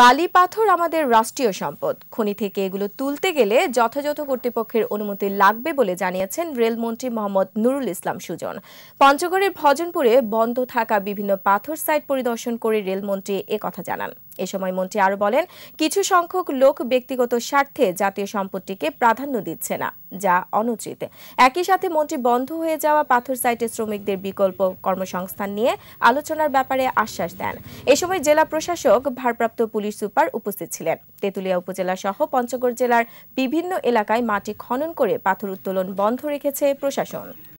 বালি পাথর আমাদের রাষ্ট্রীয় সম্পদ খনি থেকে এগুলো তুলতে গেলে যথাযথ কর্তৃপক্ষের অনুমতি লাগবে বলে জানিয়েছেন রেলমন্ত্রী মোহাম্মদ নুরুল ইসলাম সুজন পঞ্চগড়ের ভজনপুরে বন্ধ থাকা বিভিন্ন পাথর সাইট পরিদর্শন করে রেলমন্ত্রী একথা জানান এ সময় মন্ত্রী আরও বলেন কিছু সংখ্যক লোক ব্যক্তিগত স্বার্থে জাতীয় সম্পত্তিকে প্রাধান্য দিচ্ছে না যা অনুচিত একই সাথে মন্ত্রী বন্ধ হয়ে যাওয়া পাথর সাইটে শ্রমিকদের বিকল্প কর্মসংস্থান নিয়ে আলোচনার ব্যাপারে আশ্বাস দেন এ সময় জেলা প্রশাসক ভারপ্রাপ্ত পুলিশ সুপার উপস্থিত ছিলেন তেঁতুলিয়া উপজেলা সহ পঞ্চগড় জেলার বিভিন্ন এলাকায় মাটি খনন করে পাথর উত্তোলন বন্ধ রেখেছে প্রশাসন